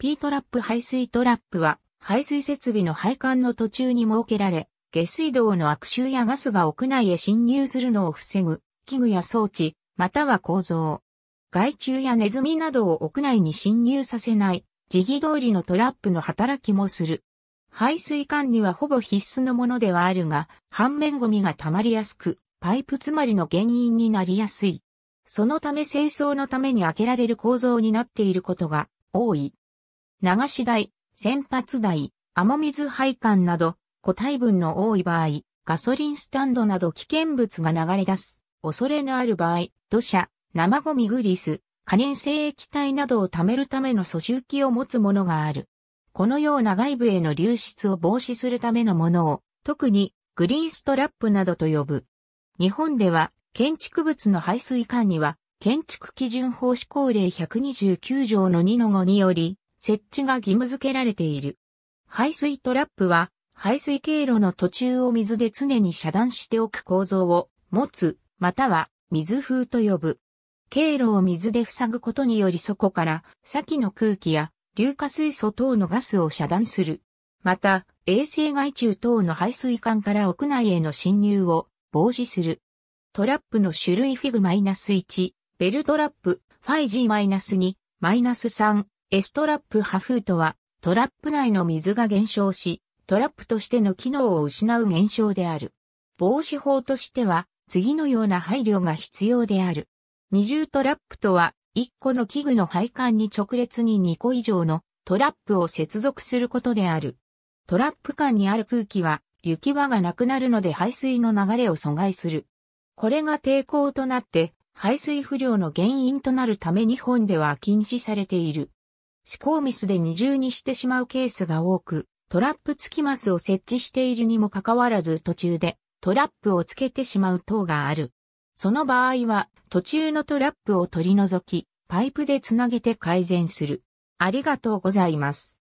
P トラップ排水トラップは、排水設備の配管の途中に設けられ、下水道の悪臭やガスが屋内へ侵入するのを防ぐ、器具や装置、または構造。害虫やネズミなどを屋内に侵入させない、時期通りのトラップの働きもする。排水管理はほぼ必須のものではあるが、反面ゴミが溜まりやすく、パイプ詰まりの原因になりやすい。そのため清掃のために開けられる構造になっていることが多い。流し台、洗髪台、雨水配管など、固体分の多い場合、ガソリンスタンドなど危険物が流れ出す、恐れのある場合、土砂、生ゴミグリス、可燃性液体などを貯めるための素周期を持つものがある。このような外部への流出を防止するためのものを、特にグリーンストラップなどと呼ぶ。日本では、建築物の排水管には、建築基準法施行令129条の2の5により、設置が義務付けられている。排水トラップは、排水経路の途中を水で常に遮断しておく構造を持つ、または水風と呼ぶ。経路を水で塞ぐことによりそこから先の空気や硫化水素等のガスを遮断する。また、衛星外中等の排水管から屋内への侵入を防止する。トラップの種類フィグ -1、ベルトラップ、ファイナ2 3、エストラップ破風とは、トラップ内の水が減少し、トラップとしての機能を失う現象である。防止法としては、次のような配慮が必要である。二重トラップとは、一個の器具の配管に直列に二個以上のトラップを接続することである。トラップ間にある空気は、行き場がなくなるので排水の流れを阻害する。これが抵抗となって、排水不良の原因となるため日本では禁止されている。思考ミスで二重にしてしまうケースが多く、トラップ付きマスを設置しているにもかかわらず途中でトラップをつけてしまう等がある。その場合は途中のトラップを取り除き、パイプでつなげて改善する。ありがとうございます。